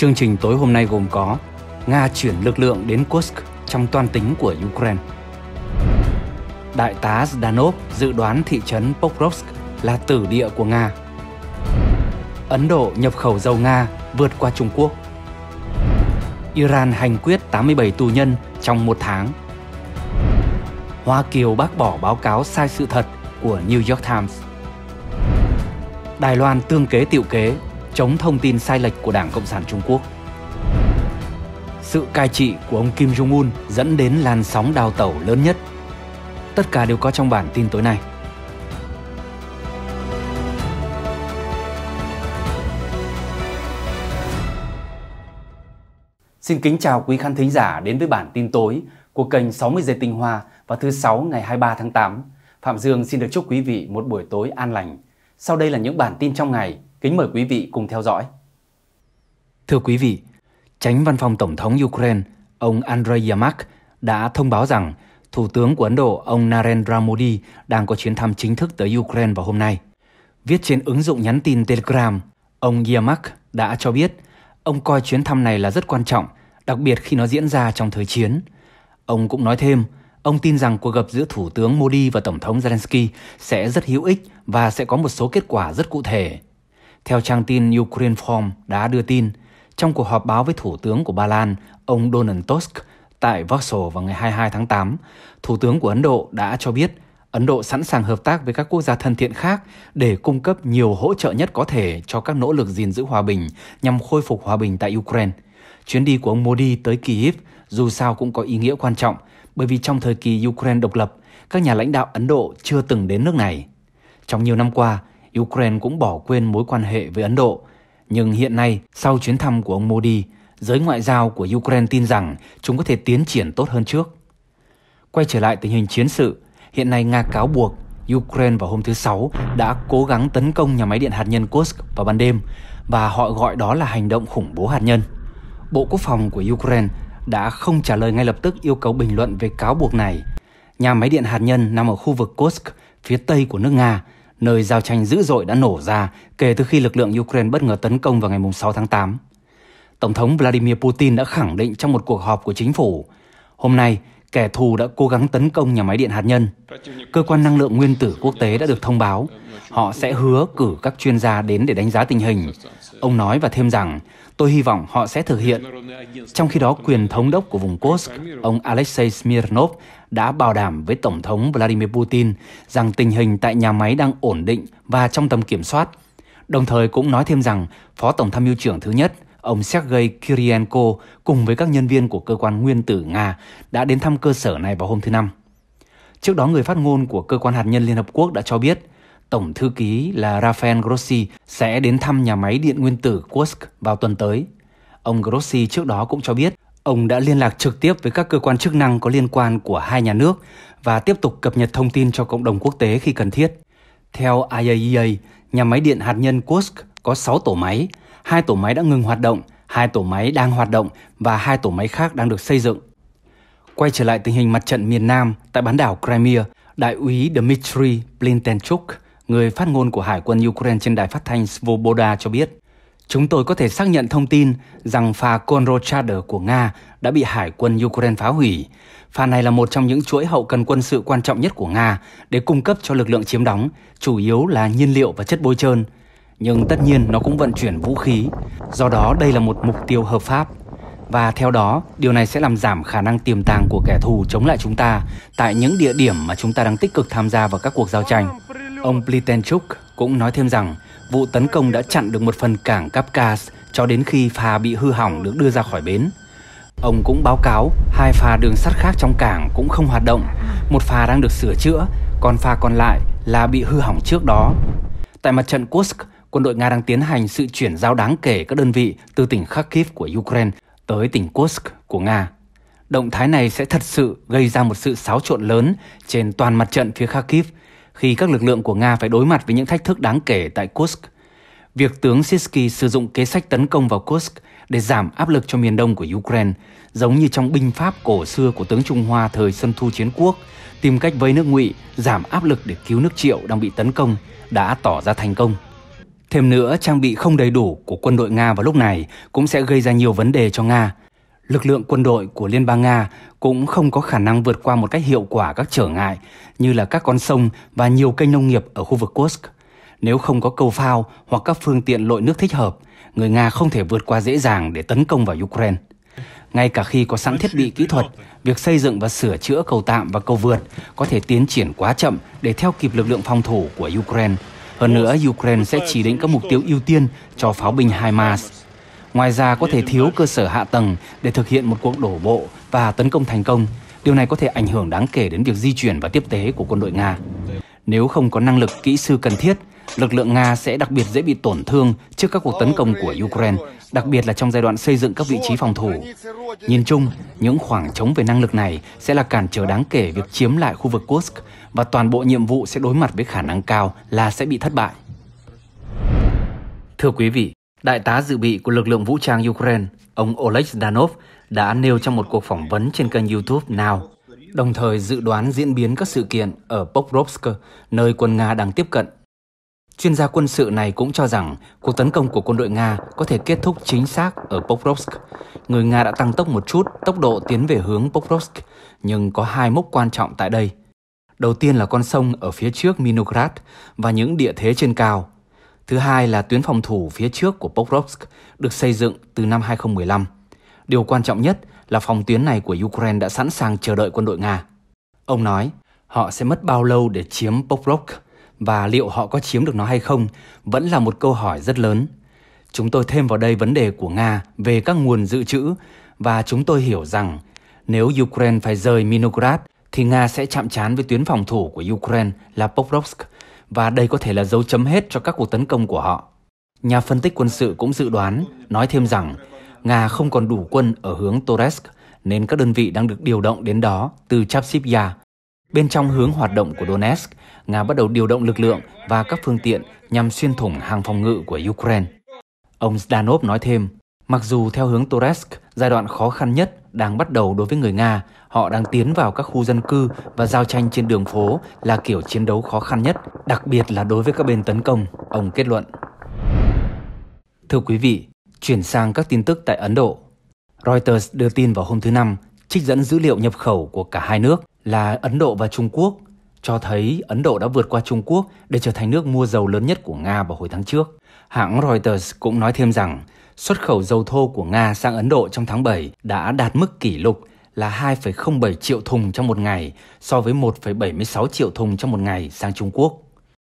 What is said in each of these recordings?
Chương trình tối hôm nay gồm có Nga chuyển lực lượng đến Kursk trong toàn tính của Ukraine. Đại tá Zdanov dự đoán thị trấn Pokrovsk là tử địa của Nga. Ấn Độ nhập khẩu dầu Nga vượt qua Trung Quốc. Iran hành quyết 87 tù nhân trong một tháng. Hoa Kiều bác bỏ báo cáo sai sự thật của New York Times. Đài Loan tương kế tiểu kế chống thông tin sai lệch của Đảng Cộng sản Trung Quốc. Sự cai trị của ông Kim Jong-un dẫn đến làn sóng đào tẩu lớn nhất. Tất cả đều có trong bản tin tối nay. Xin kính chào quý khán thính giả đến với bản tin tối của kênh 60 giây tinh hoa vào thứ 6 ngày 23 tháng 8. Phạm Dương xin được chúc quý vị một buổi tối an lành. Sau đây là những bản tin trong ngày Kính mời quý vị cùng theo dõi. Thưa quý vị, Tránh Văn phòng Tổng thống Ukraine, ông Andrei Yamak đã thông báo rằng Thủ tướng của Ấn Độ ông Narendra Modi đang có chuyến thăm chính thức tới Ukraine vào hôm nay. Viết trên ứng dụng nhắn tin Telegram, ông Yamak đã cho biết ông coi chuyến thăm này là rất quan trọng, đặc biệt khi nó diễn ra trong thời chiến. Ông cũng nói thêm, ông tin rằng cuộc gặp giữa Thủ tướng Modi và Tổng thống Zelensky sẽ rất hữu ích và sẽ có một số kết quả rất cụ thể. Theo trang tin Ukraine Form đã đưa tin, trong cuộc họp báo với Thủ tướng của Ba Lan, ông Donald Tusk, tại Vauxhall vào ngày 22 tháng 8, Thủ tướng của Ấn Độ đã cho biết Ấn Độ sẵn sàng hợp tác với các quốc gia thân thiện khác để cung cấp nhiều hỗ trợ nhất có thể cho các nỗ lực gìn giữ hòa bình nhằm khôi phục hòa bình tại Ukraine. Chuyến đi của ông Modi tới Kyiv dù sao cũng có ý nghĩa quan trọng bởi vì trong thời kỳ Ukraine độc lập, các nhà lãnh đạo Ấn Độ chưa từng đến nước này. Trong nhiều năm qua, Ukraine cũng bỏ quên mối quan hệ với Ấn Độ. Nhưng hiện nay, sau chuyến thăm của ông Modi, giới ngoại giao của Ukraine tin rằng chúng có thể tiến triển tốt hơn trước. Quay trở lại tình hình chiến sự, hiện nay Nga cáo buộc Ukraine vào hôm thứ Sáu đã cố gắng tấn công nhà máy điện hạt nhân Kursk vào ban đêm và họ gọi đó là hành động khủng bố hạt nhân. Bộ Quốc phòng của Ukraine đã không trả lời ngay lập tức yêu cầu bình luận về cáo buộc này. Nhà máy điện hạt nhân nằm ở khu vực Kursk, phía tây của nước Nga, nơi giao tranh dữ dội đã nổ ra kể từ khi lực lượng Ukraine bất ngờ tấn công vào ngày 6 tháng 8. Tổng thống Vladimir Putin đã khẳng định trong một cuộc họp của chính phủ, hôm nay kẻ thù đã cố gắng tấn công nhà máy điện hạt nhân. Cơ quan năng lượng nguyên tử quốc tế đã được thông báo, họ sẽ hứa cử các chuyên gia đến để đánh giá tình hình. Ông nói và thêm rằng, Tôi hy vọng họ sẽ thực hiện. Trong khi đó, quyền thống đốc của vùng Kursk, ông Alexei Smirnov, đã bảo đảm với Tổng thống Vladimir Putin rằng tình hình tại nhà máy đang ổn định và trong tầm kiểm soát. Đồng thời cũng nói thêm rằng Phó Tổng tham mưu trưởng thứ nhất, ông Sergei Kirienko cùng với các nhân viên của cơ quan nguyên tử Nga đã đến thăm cơ sở này vào hôm thứ Năm. Trước đó, người phát ngôn của Cơ quan Hạt nhân Liên Hợp Quốc đã cho biết – Tổng thư ký là Rafael Grossi sẽ đến thăm nhà máy điện nguyên tử Kursk vào tuần tới. Ông Grossi trước đó cũng cho biết ông đã liên lạc trực tiếp với các cơ quan chức năng có liên quan của hai nhà nước và tiếp tục cập nhật thông tin cho cộng đồng quốc tế khi cần thiết. Theo IAEA, e nhà máy điện hạt nhân Kursk có 6 tổ máy, hai tổ máy đã ngừng hoạt động, hai tổ máy đang hoạt động và hai tổ máy khác đang được xây dựng. Quay trở lại tình hình mặt trận miền Nam tại bán đảo Crimea, đại úy Dmitry Plintenchuk – người phát ngôn của Hải quân Ukraine trên đài phát thanh Svoboda cho biết, chúng tôi có thể xác nhận thông tin rằng phà Konrochader của Nga đã bị Hải quân Ukraine phá hủy. Phà này là một trong những chuỗi hậu cần quân sự quan trọng nhất của Nga để cung cấp cho lực lượng chiếm đóng, chủ yếu là nhiên liệu và chất bôi trơn. Nhưng tất nhiên nó cũng vận chuyển vũ khí, do đó đây là một mục tiêu hợp pháp. Và theo đó, điều này sẽ làm giảm khả năng tiềm tàng của kẻ thù chống lại chúng ta tại những địa điểm mà chúng ta đang tích cực tham gia vào các cuộc giao tranh. Ông Plitenchuk cũng nói thêm rằng vụ tấn công đã chặn được một phần cảng Kapkas cho đến khi phà bị hư hỏng được đưa ra khỏi bến. Ông cũng báo cáo hai phà đường sắt khác trong cảng cũng không hoạt động, một phà đang được sửa chữa, còn phà còn lại là bị hư hỏng trước đó. Tại mặt trận Kursk, quân đội Nga đang tiến hành sự chuyển giao đáng kể các đơn vị từ tỉnh Kharkiv của Ukraine tới tỉnh Kursk của Nga. Động thái này sẽ thật sự gây ra một sự xáo trộn lớn trên toàn mặt trận phía Kharkiv khi các lực lượng của Nga phải đối mặt với những thách thức đáng kể tại Kursk. Việc tướng Sisky sử dụng kế sách tấn công vào Kursk để giảm áp lực cho miền đông của Ukraine, giống như trong binh pháp cổ xưa của tướng Trung Hoa thời Xuân Thu Chiến Quốc, tìm cách vây nước Ngụy, giảm áp lực để cứu nước Triệu đang bị tấn công, đã tỏ ra thành công. Thêm nữa, trang bị không đầy đủ của quân đội Nga vào lúc này cũng sẽ gây ra nhiều vấn đề cho Nga, lực lượng quân đội của Liên bang Nga cũng không có khả năng vượt qua một cách hiệu quả các trở ngại như là các con sông và nhiều kênh nông nghiệp ở khu vực Kursk. Nếu không có cầu phao hoặc các phương tiện lội nước thích hợp, người Nga không thể vượt qua dễ dàng để tấn công vào Ukraine. Ngay cả khi có sẵn thiết bị kỹ thuật, việc xây dựng và sửa chữa cầu tạm và cầu vượt có thể tiến triển quá chậm để theo kịp lực lượng phòng thủ của Ukraine. Hơn nữa, Ukraine sẽ chỉ định các mục tiêu ưu tiên cho pháo binh HIMARS Ngoài ra có thể thiếu cơ sở hạ tầng để thực hiện một cuộc đổ bộ và tấn công thành công. Điều này có thể ảnh hưởng đáng kể đến việc di chuyển và tiếp tế của quân đội Nga. Nếu không có năng lực kỹ sư cần thiết, lực lượng Nga sẽ đặc biệt dễ bị tổn thương trước các cuộc tấn công của Ukraine, đặc biệt là trong giai đoạn xây dựng các vị trí phòng thủ. Nhìn chung, những khoảng trống về năng lực này sẽ là cản trở đáng kể việc chiếm lại khu vực Kursk và toàn bộ nhiệm vụ sẽ đối mặt với khả năng cao là sẽ bị thất bại. Thưa quý vị, Đại tá dự bị của lực lượng vũ trang Ukraine, ông Oleg Danov, đã nêu trong một cuộc phỏng vấn trên kênh YouTube Now, đồng thời dự đoán diễn biến các sự kiện ở Pokrovsk, nơi quân Nga đang tiếp cận. Chuyên gia quân sự này cũng cho rằng cuộc tấn công của quân đội Nga có thể kết thúc chính xác ở Pokrovsk. Người Nga đã tăng tốc một chút tốc độ tiến về hướng Pokrovsk, nhưng có hai mốc quan trọng tại đây. Đầu tiên là con sông ở phía trước Minograd và những địa thế trên cao Thứ hai là tuyến phòng thủ phía trước của Pokrovsk được xây dựng từ năm 2015. Điều quan trọng nhất là phòng tuyến này của Ukraine đã sẵn sàng chờ đợi quân đội Nga. Ông nói, họ sẽ mất bao lâu để chiếm Pokrovsk và liệu họ có chiếm được nó hay không vẫn là một câu hỏi rất lớn. Chúng tôi thêm vào đây vấn đề của Nga về các nguồn dự trữ và chúng tôi hiểu rằng nếu Ukraine phải rời Minograd thì Nga sẽ chạm trán với tuyến phòng thủ của Ukraine là Pokrovsk và đây có thể là dấu chấm hết cho các cuộc tấn công của họ. Nhà phân tích quân sự cũng dự đoán, nói thêm rằng Nga không còn đủ quân ở hướng Toresk nên các đơn vị đang được điều động đến đó từ Chapsivya. Bên trong hướng hoạt động của Donetsk, Nga bắt đầu điều động lực lượng và các phương tiện nhằm xuyên thủng hàng phòng ngự của Ukraine. Ông Zdanov nói thêm, mặc dù theo hướng Toresk, giai đoạn khó khăn nhất đang bắt đầu đối với người Nga Họ đang tiến vào các khu dân cư và giao tranh trên đường phố là kiểu chiến đấu khó khăn nhất, đặc biệt là đối với các bên tấn công, ông kết luận. Thưa quý vị, chuyển sang các tin tức tại Ấn Độ. Reuters đưa tin vào hôm thứ Năm, trích dẫn dữ liệu nhập khẩu của cả hai nước là Ấn Độ và Trung Quốc cho thấy Ấn Độ đã vượt qua Trung Quốc để trở thành nước mua dầu lớn nhất của Nga vào hồi tháng trước. Hãng Reuters cũng nói thêm rằng xuất khẩu dầu thô của Nga sang Ấn Độ trong tháng 7 đã đạt mức kỷ lục là 2,07 triệu thùng trong một ngày so với 1,76 triệu thùng trong một ngày sang Trung Quốc.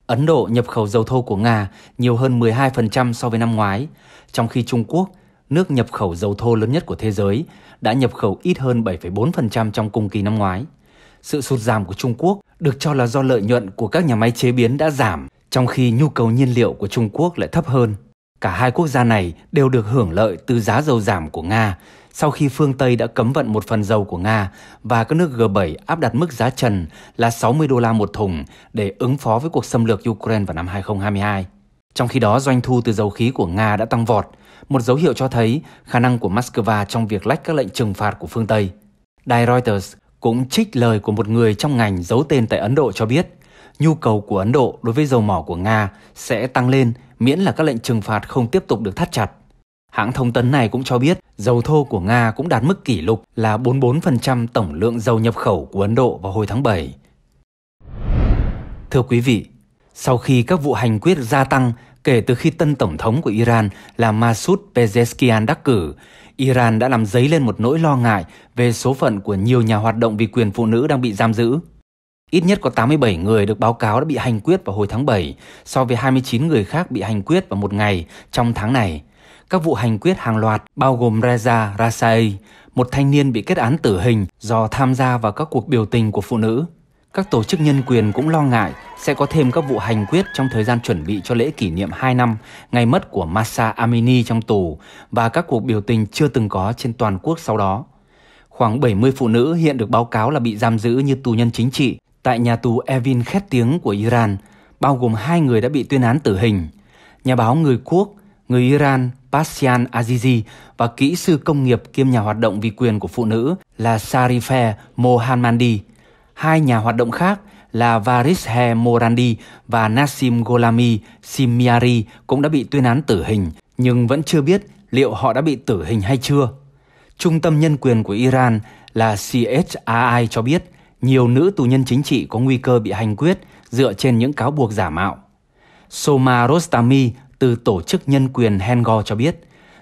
Ấn Độ nhập khẩu dầu thô của Nga nhiều hơn 12% so với năm ngoái, trong khi Trung Quốc, nước nhập khẩu dầu thô lớn nhất của thế giới, đã nhập khẩu ít hơn 7,4% trong cùng kỳ năm ngoái. Sự sụt giảm của Trung Quốc được cho là do lợi nhuận của các nhà máy chế biến đã giảm, trong khi nhu cầu nhiên liệu của Trung Quốc lại thấp hơn. Cả hai quốc gia này đều được hưởng lợi từ giá dầu giảm của Nga sau khi phương Tây đã cấm vận một phần dầu của Nga và các nước G7 áp đặt mức giá trần là 60 đô la một thùng để ứng phó với cuộc xâm lược Ukraine vào năm 2022. Trong khi đó, doanh thu từ dầu khí của Nga đã tăng vọt, một dấu hiệu cho thấy khả năng của Moscow trong việc lách các lệnh trừng phạt của phương Tây. Đài Reuters cũng trích lời của một người trong ngành giấu tên tại Ấn Độ cho biết, nhu cầu của Ấn Độ đối với dầu mỏ của Nga sẽ tăng lên miễn là các lệnh trừng phạt không tiếp tục được thắt chặt. Hãng thông tấn này cũng cho biết Dầu thô của Nga cũng đạt mức kỷ lục là 44% tổng lượng dầu nhập khẩu của Ấn Độ vào hồi tháng 7. Thưa quý vị, sau khi các vụ hành quyết gia tăng kể từ khi tân tổng thống của Iran là Masoud Pezeshkian đắc cử, Iran đã làm dấy lên một nỗi lo ngại về số phận của nhiều nhà hoạt động vì quyền phụ nữ đang bị giam giữ. Ít nhất có 87 người được báo cáo đã bị hành quyết vào hồi tháng 7, so với 29 người khác bị hành quyết vào một ngày trong tháng này các vụ hành quyết hàng loạt bao gồm Reza Rasai, một thanh niên bị kết án tử hình do tham gia vào các cuộc biểu tình của phụ nữ. Các tổ chức nhân quyền cũng lo ngại sẽ có thêm các vụ hành quyết trong thời gian chuẩn bị cho lễ kỷ niệm 2 năm ngày mất của Massa Amini trong tù và các cuộc biểu tình chưa từng có trên toàn quốc sau đó. Khoảng 70 phụ nữ hiện được báo cáo là bị giam giữ như tù nhân chính trị tại nhà tù Evin khét tiếng của Iran, bao gồm hai người đã bị tuyên án tử hình. Nhà báo người quốc, người Iran Pasian Azizi và kỹ sư công nghiệp kiêm nhà hoạt động vì quyền của phụ nữ là Sarife Mohammadi. Hai nhà hoạt động khác là Varishe Morandi và Nassim Golami Simiari cũng đã bị tuyên án tử hình, nhưng vẫn chưa biết liệu họ đã bị tử hình hay chưa. Trung tâm Nhân quyền của Iran là CHRI cho biết nhiều nữ tù nhân chính trị có nguy cơ bị hành quyết dựa trên những cáo buộc giả mạo. Soma Rostami từ tổ chức nhân quyền Hengo cho biết,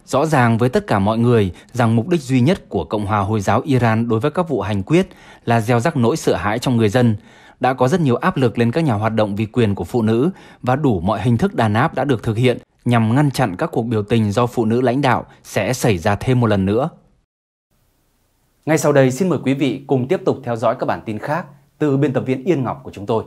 rõ ràng với tất cả mọi người rằng mục đích duy nhất của Cộng hòa Hồi giáo Iran đối với các vụ hành quyết là gieo rắc nỗi sợ hãi trong người dân, đã có rất nhiều áp lực lên các nhà hoạt động vì quyền của phụ nữ và đủ mọi hình thức đàn áp đã được thực hiện nhằm ngăn chặn các cuộc biểu tình do phụ nữ lãnh đạo sẽ xảy ra thêm một lần nữa. Ngay sau đây xin mời quý vị cùng tiếp tục theo dõi các bản tin khác từ biên tập viên Yên Ngọc của chúng tôi.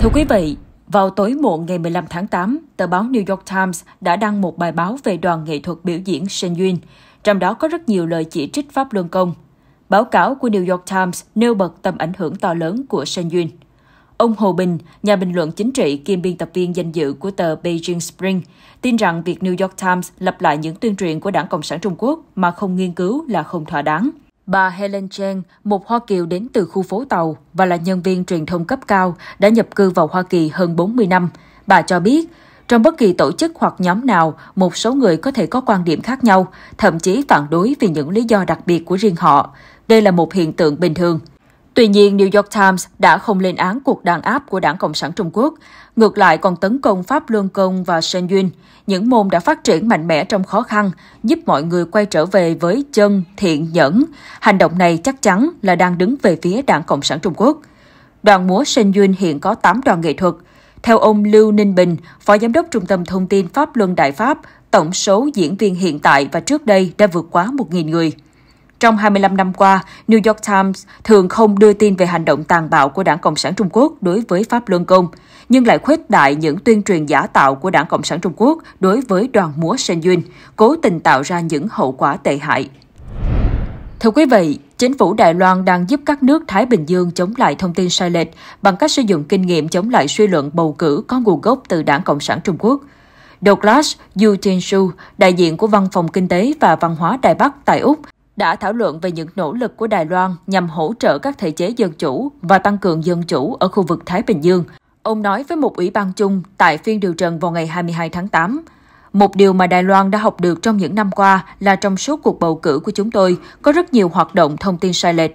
Thưa quý vị, vào tối muộn ngày 15 tháng 8, tờ báo New York Times đã đăng một bài báo về đoàn nghệ thuật biểu diễn Shen Yun, trong đó có rất nhiều lời chỉ trích Pháp Luân Công. Báo cáo của New York Times nêu bật tầm ảnh hưởng to lớn của Shen Yun. Ông Hồ Bình, nhà bình luận chính trị kiêm biên tập viên danh dự của tờ Beijing Spring, tin rằng việc New York Times lập lại những tuyên truyền của Đảng Cộng sản Trung Quốc mà không nghiên cứu là không thỏa đáng – Bà Helen Chen, một Hoa Kiều đến từ khu phố Tàu và là nhân viên truyền thông cấp cao, đã nhập cư vào Hoa Kỳ hơn 40 năm. Bà cho biết, trong bất kỳ tổ chức hoặc nhóm nào, một số người có thể có quan điểm khác nhau, thậm chí phản đối vì những lý do đặc biệt của riêng họ. Đây là một hiện tượng bình thường. Tuy nhiên, New York Times đã không lên án cuộc đàn áp của Đảng Cộng sản Trung Quốc, ngược lại còn tấn công Pháp Luân Công và Sơn Duyên, những môn đã phát triển mạnh mẽ trong khó khăn, giúp mọi người quay trở về với chân, thiện, nhẫn. Hành động này chắc chắn là đang đứng về phía Đảng Cộng sản Trung Quốc. Đoàn múa Sơn Duyên hiện có 8 đoàn nghệ thuật. Theo ông Lưu Ninh Bình, Phó Giám đốc Trung tâm Thông tin Pháp Luân Đại Pháp, tổng số diễn viên hiện tại và trước đây đã vượt quá 1.000 người. Trong 25 năm qua, New York Times thường không đưa tin về hành động tàn bạo của Đảng Cộng sản Trung Quốc đối với Pháp Luân Công, nhưng lại khuếch đại những tuyên truyền giả tạo của Đảng Cộng sản Trung Quốc đối với đoàn múa Shen Yun, cố tình tạo ra những hậu quả tệ hại. Thưa quý vị, chính phủ Đài Loan đang giúp các nước Thái Bình Dương chống lại thông tin sai lệch bằng cách sử dụng kinh nghiệm chống lại suy luận bầu cử có nguồn gốc từ Đảng Cộng sản Trung Quốc. Douglas Yu Tinshu, đại diện của Văn phòng Kinh tế và Văn hóa Đài Bắc tại Úc, đã thảo luận về những nỗ lực của Đài Loan nhằm hỗ trợ các thể chế dân chủ và tăng cường dân chủ ở khu vực Thái Bình Dương. Ông nói với một ủy ban chung tại phiên điều trần vào ngày 22 tháng 8. Một điều mà Đài Loan đã học được trong những năm qua là trong suốt cuộc bầu cử của chúng tôi có rất nhiều hoạt động thông tin sai lệch.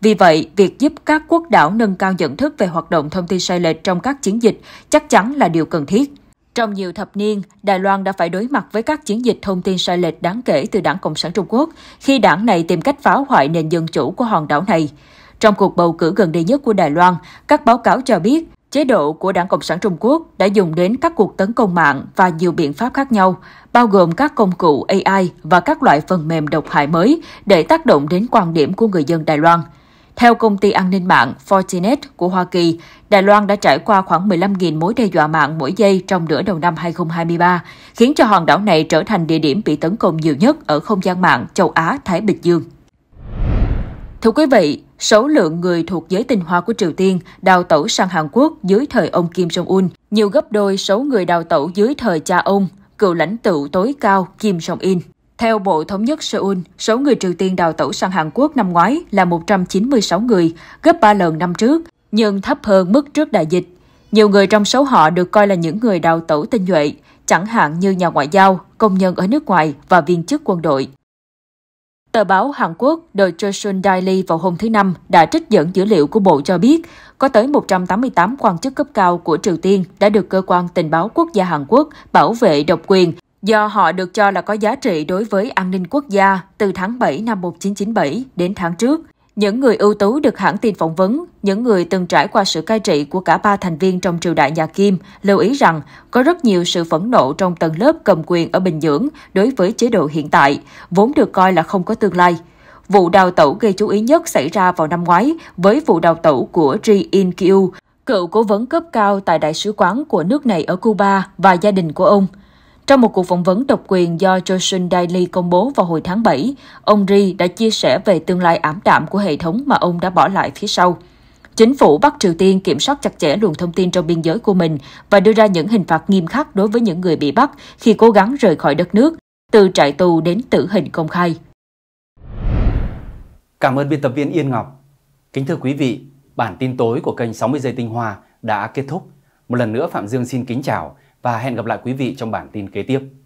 Vì vậy, việc giúp các quốc đảo nâng cao nhận thức về hoạt động thông tin sai lệch trong các chiến dịch chắc chắn là điều cần thiết. Trong nhiều thập niên, Đài Loan đã phải đối mặt với các chiến dịch thông tin sai lệch đáng kể từ Đảng Cộng sản Trung Quốc khi đảng này tìm cách phá hoại nền dân chủ của hòn đảo này. Trong cuộc bầu cử gần đây nhất của Đài Loan, các báo cáo cho biết chế độ của Đảng Cộng sản Trung Quốc đã dùng đến các cuộc tấn công mạng và nhiều biện pháp khác nhau, bao gồm các công cụ AI và các loại phần mềm độc hại mới để tác động đến quan điểm của người dân Đài Loan – theo công ty an ninh mạng Fortinet của Hoa Kỳ, Đài Loan đã trải qua khoảng 15.000 mối đe dọa mạng mỗi giây trong nửa đầu năm 2023, khiến cho hòn đảo này trở thành địa điểm bị tấn công nhiều nhất ở không gian mạng châu Á-Thái Bình Dương. Thưa quý vị, số lượng người thuộc giới tinh hoa của Triều Tiên đào tẩu sang Hàn Quốc dưới thời ông Kim Jong-un nhiều gấp đôi số người đào tẩu dưới thời cha ông, cựu lãnh tụ tối cao Kim Jong-in. Theo Bộ Thống nhất Seoul, số người Triều Tiên đào tẩu sang Hàn Quốc năm ngoái là 196 người, gấp 3 lần năm trước, nhưng thấp hơn mức trước đại dịch. Nhiều người trong số họ được coi là những người đào tẩu tinh nhuệ, chẳng hạn như nhà ngoại giao, công nhân ở nước ngoài và viên chức quân đội. Tờ báo Hàn Quốc The Joseon Daily vào hôm thứ Năm đã trích dẫn dữ liệu của Bộ cho biết có tới 188 quan chức cấp cao của Triều Tiên đã được Cơ quan Tình báo Quốc gia Hàn Quốc bảo vệ độc quyền do họ được cho là có giá trị đối với an ninh quốc gia từ tháng 7 năm 1997 đến tháng trước. Những người ưu tú được hãng tin phỏng vấn, những người từng trải qua sự cai trị của cả ba thành viên trong triều đại nhà Kim, lưu ý rằng có rất nhiều sự phẫn nộ trong tầng lớp cầm quyền ở Bình Nhưỡng đối với chế độ hiện tại, vốn được coi là không có tương lai. Vụ đào tẩu gây chú ý nhất xảy ra vào năm ngoái với vụ đào tẩu của Ri In Kyu, cựu cố vấn cấp cao tại đại sứ quán của nước này ở Cuba và gia đình của ông – trong một cuộc phỏng vấn độc quyền do Johnson Daily công bố vào hồi tháng 7, ông Ri đã chia sẻ về tương lai ảm đạm của hệ thống mà ông đã bỏ lại phía sau. Chính phủ Bắc Triều Tiên kiểm soát chặt chẽ luồng thông tin trong biên giới của mình và đưa ra những hình phạt nghiêm khắc đối với những người bị bắt khi cố gắng rời khỏi đất nước, từ trại tù đến tử hình công khai. Cảm ơn biên tập viên Yên Ngọc. Kính thưa quý vị, bản tin tối của kênh 60 giây tinh hoa đã kết thúc. Một lần nữa Phạm Dương xin kính chào và hẹn gặp lại quý vị trong bản tin kế tiếp.